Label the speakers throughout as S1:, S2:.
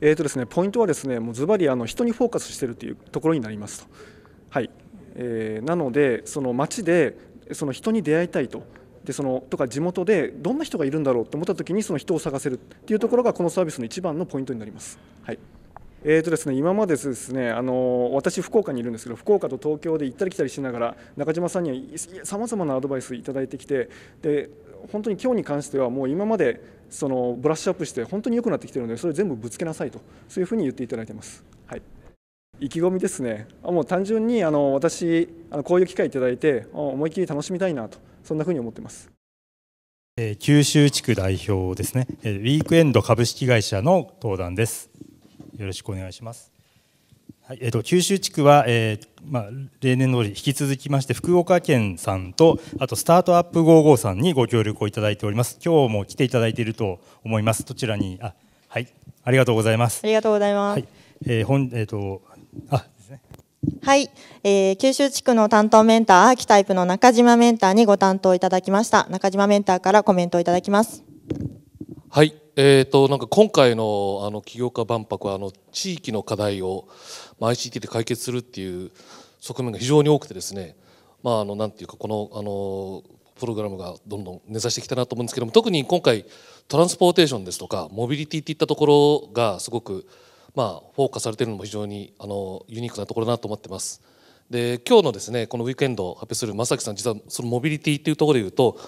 S1: えーとですね、ポイントはですねもうズバリあの人にフォーカスしているという
S2: ところになりますと。はいえー、なので、その街でその人に出会いたいと。でそのとか地元でどんな人がいるんだろうと思った時にその人を探せるっていうところがこのサービスの一番のポイントになります。はいえーとですね、今までですねあの私、福岡にいるんですけど福岡と東京で行ったり来たりしながら中島さんにはさまざまなアドバイスをいただいてきてで本当に今日に関してはもう今までそのブラッシュアップして本当に良くなってきてるのでそれ全部ぶつけなさいとそういうふうに言っていただいてます。はい意気込みですね、もう単純にあの私、あのこういう機会いただいて、思いっきり楽しみたいなと、そんなふうに思ってます。
S1: えー、九州地区代表ですね、えー、ウィークエンド株式会社の登壇です。よろしくお願いします。はいえーと、九州地区は、えーまあ、例年通り引き続きまして福岡県さんとあとスタートアップ55さんにご協力をいただいております今日も来ていただいていると思いますどちらにあはいありがとうございますありがとうございます、はい、えー、本えっ、ー、とあはい、えー、九州地区の担当メンターアーキタイプの中島メンターにご担当いただきました中島メンターからコメントをいただきます
S3: はいえーと、なんか今回のあの起業家万博はあの地域の課題を、まあ、ICT で解決するっていう側面が非常に多くてですね、まあ、あのなんていうかこのあのプログラムがどんどん根ざしてきたなと思うんですけども特に今回トランスポーテーションですとかモビリティっていったところがすごく、まあ、フォーカスされているのも非常にあのユニークなところだなと思ってます。で今日のですねこのウィークエンドを発表する正樹さん実はそのモビリティっていうところでいうと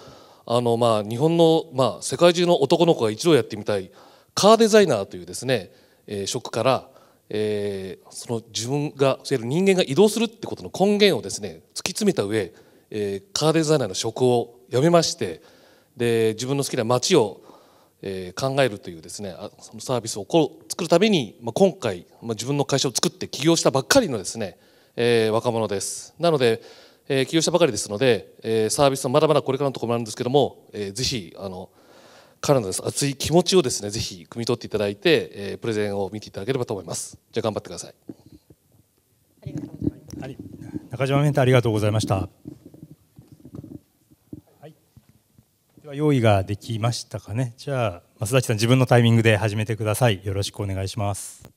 S3: あのまあ日本のまあ世界中の男の子が一度やってみたいカーデザイナーというですね、えー、職から、えー、その自分が人間が移動するってことの根源をですね突き詰めた上、えー、カーデザイナーの職を辞めましてで自分の好きな街を、えー、考えるというですねそのサービスをこう作るために、まあ、今回、まあ、自分の会社を作って起業したばっかりのですね、えー、若者です。なのでえー、起業したばかりですので、えー、サービスはまだまだこれからのところもあるんですけども、えー、ぜひあの彼のです熱い気持ちをですねぜひ汲み取っていただいて、えー、プレゼンを見ていただければと思いますじゃ頑張ってください
S1: 中島メンターありがとうございました、はい、では用意ができましたかねじゃあ増田さん自分のタイミングで始めてくださいよろしくお願いします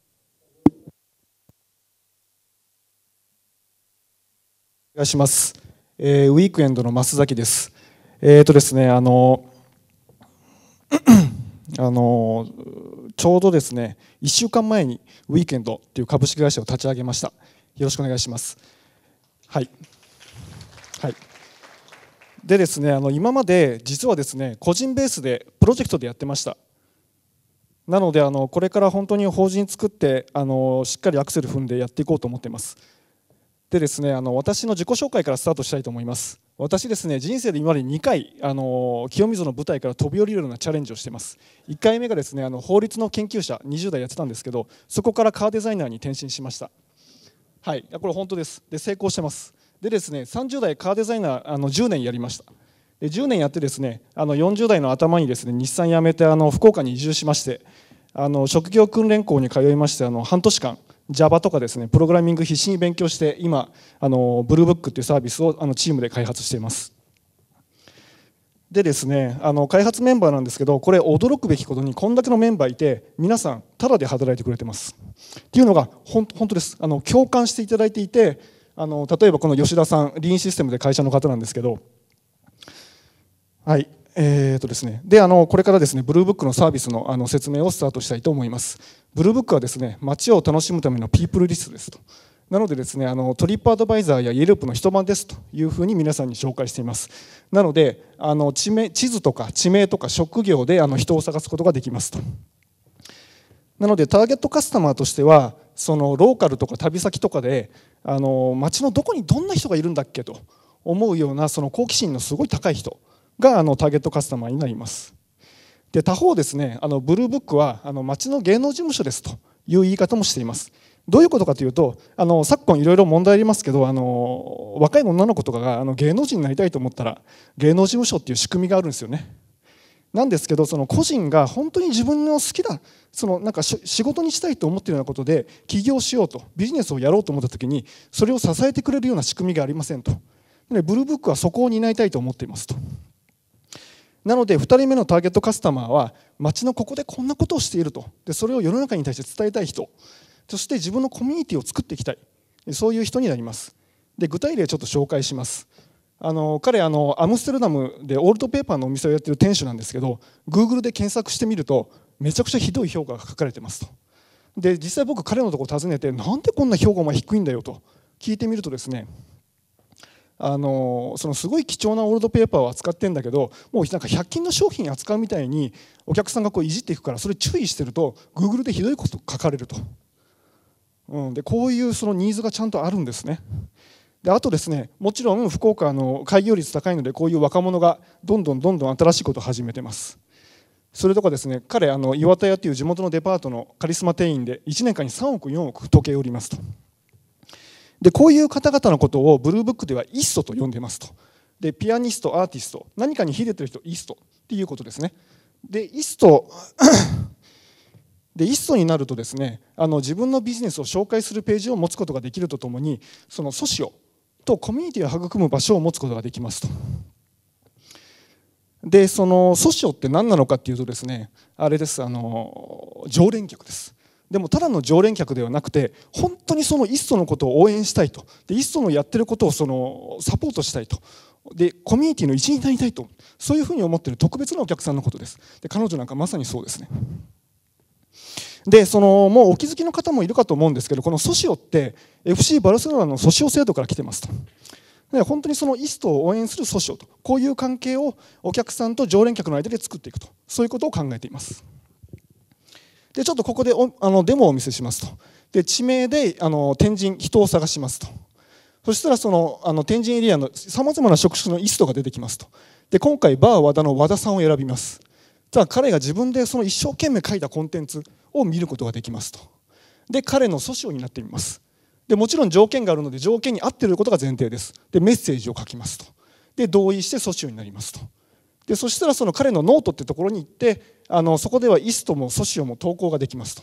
S2: いします、えー、ウィークエンドの増崎ですえっ、ー、とですねあの あのちょうどですね1週間前にウィークエンドっていう株式会社を立ち上げましたよろしくお願いしますはいはいでですねあの今まで実はですね個人ベースでプロジェクトでやってましたなのであのこれから本当に法人作ってあのしっかりアクセル踏んでやっていこうと思っていますでですねあの私の自己紹介からスタートしたいと思います私ですね人生で今まで2回あの清水の舞台から飛び降りるようなチャレンジをしてます1回目がですねあの法律の研究者20代やってたんですけどそこからカーデザイナーに転身しましたはいこれ本当ですで成功してますでですね30代カーデザイナーあの10年やりましたで10年やってですねあの40代の頭にですね日産辞めてあの福岡に移住しましてあの職業訓練校に通いましてあの半年間 Java とかですねプログラミング必死に勉強して今あのブルーブックっていうサービスをあのチームで開発していますでですねあの開発メンバーなんですけどこれ驚くべきことにこんだけのメンバーいて皆さんタダで働いてくれてますっていうのが本当ですあの共感していただいていてあの例えばこの吉田さんリーンシステムで会社の方なんですけどはいえーとですね、であのこれからですねブルーブックのサービスのあの説明をスタートしたいと思います。ブルーブックはですね街を楽しむためのピープルリストですと。なのでですねあのトリップアドバイザーやイエルプの一晩ですというふうに皆さんに紹介しています。なのであの地名地図とか地名とか職業であの人を探すことができますと。なのでターゲットカスタマーとしてはそのローカルとか旅先とかであの街のどこにどんな人がいるんだっけと思うようなその好奇心のすごい高い人。があのターゲットカスタマーになります。で他方ですねあのブルーブックはあの町の芸能事務所ですという言い方もしています。どういうことかというとあの昨今いろいろ問題ありますけどあの若い女の子とかがあの芸能人になりたいと思ったら芸能事務所っていう仕組みがあるんですよね。なんですけどその個人が本当に自分の好きなそのなんか仕事にしたいと思っているようなことで起業しようとビジネスをやろうと思った時にそれを支えてくれるような仕組みがありませんと。でブルーブックはそこを担いたいと思っていますと。なので2人目のターゲットカスタマーは町のここでこんなことをしているとでそれを世の中に対して伝えたい人そして自分のコミュニティを作っていきたいそういう人になりますで具体例ちょっと紹介しますあの彼あのアムステルダムでオールドペーパーのお店をやってる店主なんですけど Google で検索してみるとめちゃくちゃひどい評価が書かれてますとで実際僕彼のとこ訪ねてなんでこんな評価が低いんだよと聞いてみるとですねあのそのすごい貴重なオールドペーパーを扱ってるんだけどもうなんか100均の商品扱うみたいにお客さんがこういじっていくからそれ注意してるとグーグルでひどいこと書かれると、うん、でこういうそのニーズがちゃんとあるんですねであとですねもちろん福岡の開業率高いのでこういう若者がどんどんどんどん新しいことを始めてますそれとかですね彼あの岩田屋という地元のデパートのカリスマ店員で1年間に3億4億時計売りますと。でこういう方々のことをブルーブックではイストと呼んでますとでピアニストアーティスト何かに秀でてる人イストっていうことですねでイストでイストになるとですねあの自分のビジネスを紹介するページを持つことができるとともにそのソシオとコミュニティを育む場所を持つことができますとでそのソシオって何なのかっていうとですねあれですあの常連客ですでもただの常連客ではなくて本当にそのイッソのことを応援したいとでイッソのやってることをそのサポートしたいとでコミュニティの一員になりたいとそういうふうに思っている特別なお客さんのことですで彼女なんかまさにそうですねでそのもうお気づきの方もいるかと思うんですけどこのソシオって FC バルセロナのソシオ制度から来てますとで本当にそのイストを応援するソシオとこういう関係をお客さんと常連客の間で作っていくとそういうことを考えていますでちょっとここであのデモをお見せしますとで地名であの天神人を探しますとそしたらそのあの天神エリアのさまざまな職種のイストが出てきますとで今回バー和田の和田さんを選びますゃあ彼が自分でその一生懸命書いたコンテンツを見ることができますとで彼の訴訟になってみますでもちろん条件があるので条件に合っていることが前提ですでメッセージを書きますとで同意して訴訟になりますとでそしたらその彼のノートってところに行ってあのそこではイストもソシオも投稿ができますと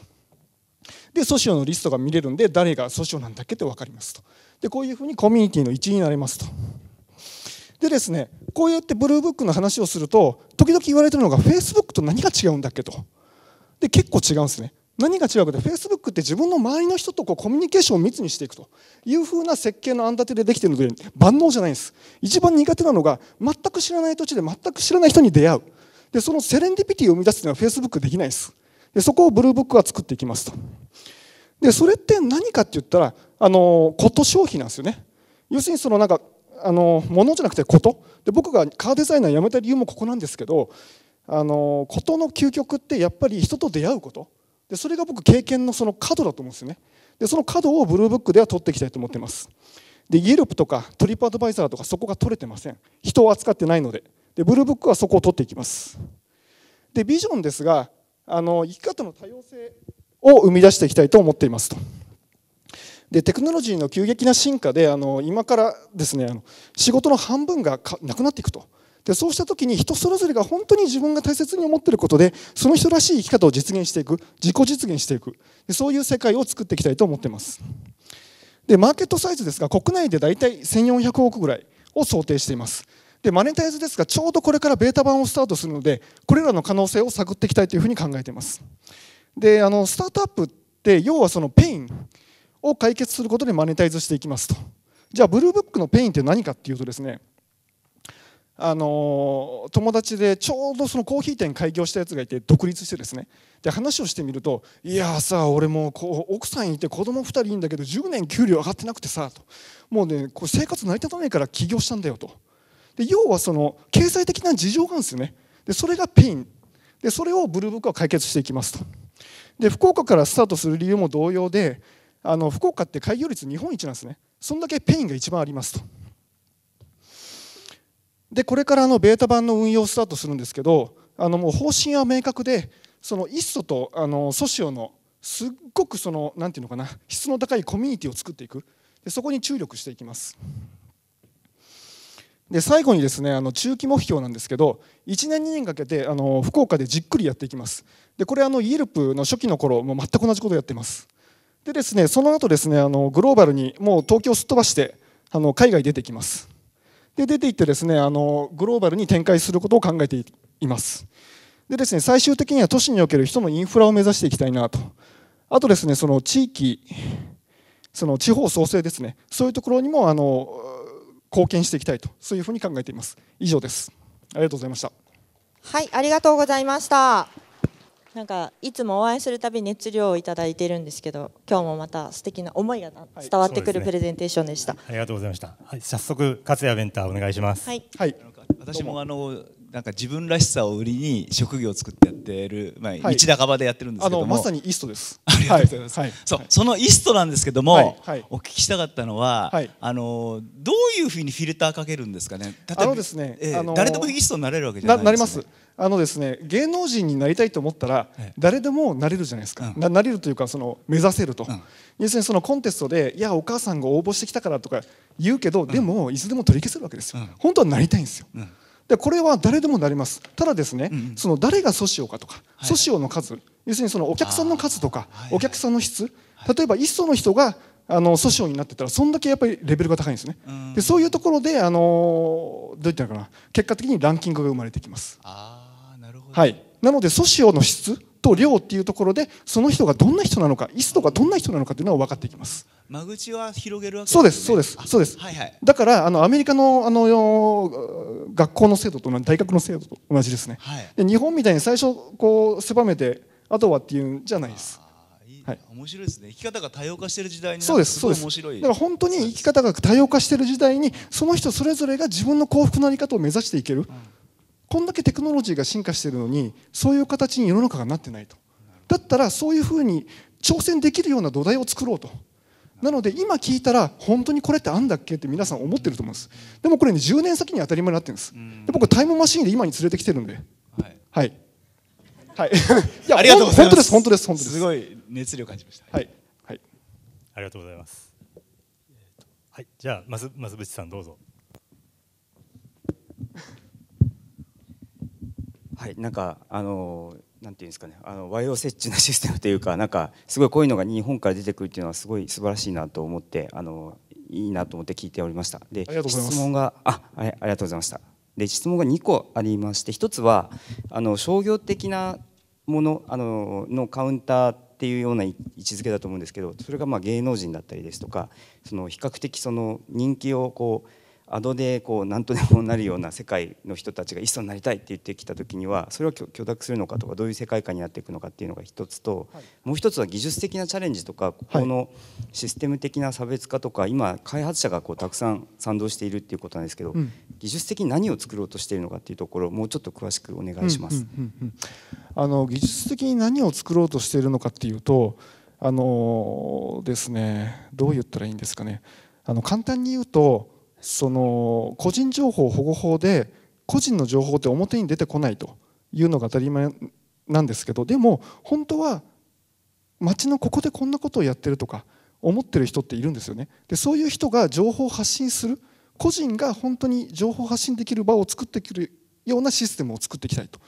S2: でソシオのリストが見れるんで誰がソシオなんだっけって分かりますとでこういうふうにコミュニティの一員になれますとでですねこうやってブルーブックの話をすると時々言われてるのがフェイスブックと何が違うんだっけとで結構違うんですね何が違うかでフェイスブックって自分の周りの人とこうコミュニケーションを密にしていくというふうな設計の案だてでできているので万能じゃないんです一番苦手なのが全く知らない土地で全く知らない人に出会うでそのセレンディピティを生み出すのは Facebook できないですでそこをブルーブックは作っていきますとでそれって何かって言ったらあのこと消費なんですよね要するにそのなんかあののじゃなくてことで僕がカーデザイナー辞めた理由もここなんですけどあのことの究極ってやっぱり人と出会うことでそれが僕経験のその角だと思うんですよねでその角をブルーブックでは取っていきたいと思ってますでイエロップとかトリップアドバイザーとかそこが取れてません人を扱ってないのででブルーブックはそこを取っていきますでビジョンですがあの生き方の多様性を生み出していきたいと思っていますとでテクノロジーの急激な進化であの今からですねあの仕事の半分がなくなっていくとでそうした時に人それぞれが本当に自分が大切に思っていることでその人らしい生き方を実現していく自己実現していくでそういう世界を作っていきたいと思っていますでマーケットサイズですが国内で大体1400億ぐらいを想定していますでマネタイズですがちょうどこれからベータ版をスタートするのでこれらの可能性を探っていきたいというふうに考えていますであのスタートアップって要はそのペインを解決することでマネタイズしていきますとじゃあブルーブックのペインって何かっていうとですねあの友達でちょうどそのコーヒー店開業したやつがいて独立してですねで話をしてみると「いやさ俺もこう奥さんいて子供2人いるんだけど10年給料上がってなくてさ」と「もうねこう生活成り立たないから起業したんだよ」と。で要はその経済的な事情があるんですよねでそれがペインでそれをブルーブックは解決していきますとで福岡からスタートする理由も同様であの福岡って開業率日本一なんですねそんだけペインが一番ありますとでこれからのベータ版の運用をスタートするんですけどあのもう方針は明確でそのイッソとあのソシオのすっごくそのんていうのかな質の高いコミュニティを作っていくでそこに注力していきます。で最後にですねあの中期目標なんですけど1年2年かけてあの福岡でじっくりやっていきますでこれあのールプの初期の頃も全く同じことをやってますでですねその後ですねあのグローバルにもう東京をすっ飛ばしてあの海外出てきますで出ていってですねあのグローバルに展開することを考えていますでですね最終的には都市における人のインフラを目指していきたいなとあとですねその地域その地方創生ですねそういうところにもあの貢献していきたいとそういうふうに考えています以上です
S1: ありがとうございましたはいありがとうございましたなんかいつもお会いするたび熱量をいただいてるんですけど今日もまた素敵な思いが伝わってくる、プレゼンテーションでした、ありがとうございました、はい、早速勝谷ベンターお願いしますはい、
S4: はい、私もあのなんか自分らしさを売りに職業を作ってやってる、まあ、道半ばでやってるんですけども、まさにイストです。ありがとうございます。はい、そう、そのイストなんですけども、はいお聞きしたかったのは、あのどういうふうにフィルターかけるんですかね。あのですね、えー誰でもイストになれるわけじゃないですなります。
S2: あのですね芸能人になりたいと思ったら誰でもなれるじゃないですか、ななれるというかその目指せると、要するにそのコンテストでいやお母さんが応募してきたからとか言うけど、でもいつでも取り消せるわけですよ、本当はなりたいんですよ、うんでこれは誰でもなりますただですね、うん、その誰がソシオかとか、はい、ソシオの数要するにそのお客さんの数とか、お客さんの質、例えば一層の人があの訴訟になってたらそんだけやっぱりレベルが高いんですね、でそういうところであのどういったのかな結果的にランキングが生まれてきますあなるほど、はい、なので訴訟の質と量っていうところでその人がどんな人なのか椅子とかどんな人なのかというのは分かっていきます
S4: 間口は広げるわ
S2: け、ね、そうですそうですそうです、はいはい、だからあのアメリカのあの学校の制度と同じ大学の制度と同じですね、はい、で日本みたいに最初こう狭めてあとはっていうんじゃないですはい、面白いですね生き方が多様化している時代にそうですそうです面白いだから本当に生き方が多様化している時代にその人それぞれが自分の幸福のあり方を目指していける、うんこんだけテクノロジーが進化しているのにそういう形に世の中がなってないとだったらそういうふうに挑戦できるような土台を作ろうとなので今聞いたら本当にこれってあんだっけって皆さん思ってると思うんですでもこれね10年先に当たり前になってるんですで僕タイムマシーンで今に連れてきてるんではい、はい、いやありがとうございます本当です本当です本当ですすご
S1: い熱量感じましたはい、はい、ありがとうございますはいじゃあ増渕さんどうぞ
S4: はいなんかあのなんていうんですかねあの和洋折衷なシステムというかなんかすごいこういうのが日本から出てくるっていうのはすごい素晴らしいなと思ってあのいいなと思って聞いておりましたで質問があありがとうございましたで質問が2個ありまして1つはあの商業的なものあののカウンターっていうような位置づけだと思うんですけどそれがまあ芸能人だったりですとかその比較的その人気をこうアドでこう何とでもなるような世界の人たちが一層になりたいって言ってきた時にはそれを許諾するのかとかどういう世界観になっていくのかっていうのが一つと、もう一つは技術的なチャレンジとかここのシステム的な差別化とか今開発者がこうたくさん賛同しているっていうことなんですけど、技術的に何を作ろうとしているのかっていうところをもうちょっと詳しくお願いします。
S2: あの技術的に何を作ろうとしているのかっていうとあのですねどう言ったらいいんですかねあの簡単に言うとその個人情報保護法で個人の情報って表に出てこないというのが当たり前なんですけどでも本当は町のここでこんなことをやってるとか思ってる人っているんですよねでそういう人が情報を発信する個人が本当に情報発信できる場を作ってくるようなシステムを作っていきたいと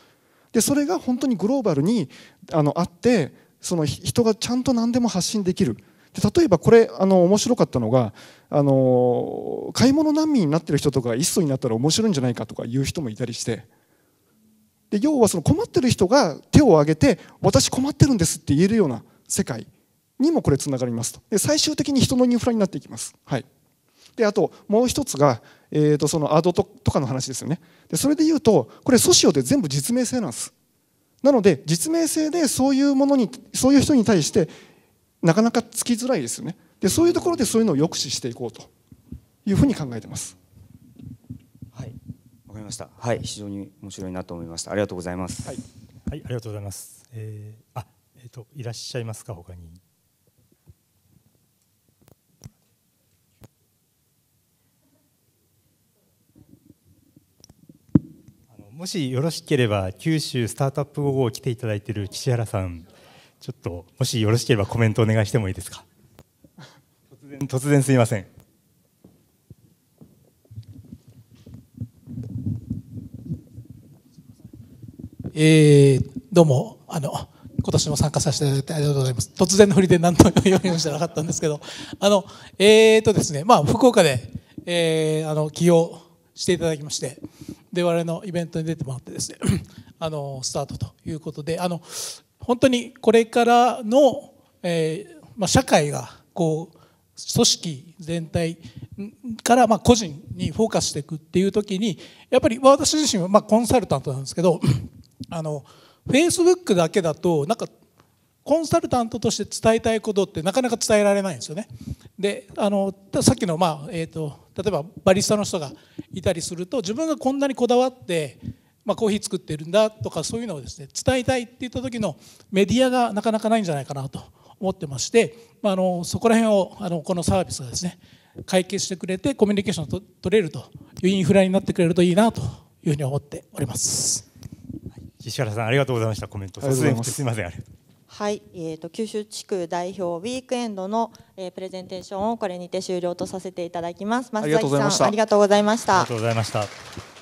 S2: でそれが本当にグローバルにあのあってその人がちゃんと何でも発信できるで例えばこれあの面白かったのがあの買い物難民になってる人とか一層になったら面白いんじゃないかとか言う人もいたりしてで要はその困ってる人が手を挙げて私困ってるんですって言えるような世界にもこれつながりますとで最終的に人のインフラになっていきます。はいであともう一つが、えー、とそのアドととかの話ですよねでそれで言うとこれソシオで全部実名制なんですなので実名制でそういうものにそういう人に対してなかなかつきづらいですよねでそういうところでそういうのを抑止していこうというふうに考えてます
S4: はいわかりましたはい非常に面白いなと思いましたありがとうございます
S1: はい、はい、ありがとうございます、えー、あえっ、ー、といらっしゃいますか他にもしよろしければ九州スタートアップ午後来ていただいている岸原さんちょっともしよろしければコメントお願いしてもいいですか突然突然すいません
S5: えー、どうもあの今年も参加させていただいてありがとうございます。突然の振りで何と言われもしてなかったんですけど、あの、えーとですね、まあ、福岡で、えー、あの、起用していただきまして、で、我々のイベントに出てもらってですね、あの、スタートということで、あの、本当にこれからの、えーまあ、社会がこう組織全体からまあ個人にフォーカスしていくっていう時にやっぱり私自身はまあコンサルタントなんですけどあのフェイスブックだけだとなんかコンサルタントとして伝えたいことってなかなか伝えられないんですよね。であのさっきの、まあえーと、と例えばバリスタの人がいたりすると自分がこんなにこだわってまあ、コーヒー作ってるんだとかそういうのをですね伝えたいって言った時のメディアがなかなかないんじゃないかなと思ってまして、まあ、あのそこら辺をあのこのサービスがですね解決してくれてコミュニケーションと取れるというインフラになってくれるといいなというふうに思っております。
S1: 石原さんありがとうございましたコメントすみませんありはい、えーと、九州地区代表ウィークエンドの、えー、プレゼンテーションをこれにて終了とさ
S5: せていただきます。松崎さんありがとう
S3: ございました。ありがとうございました。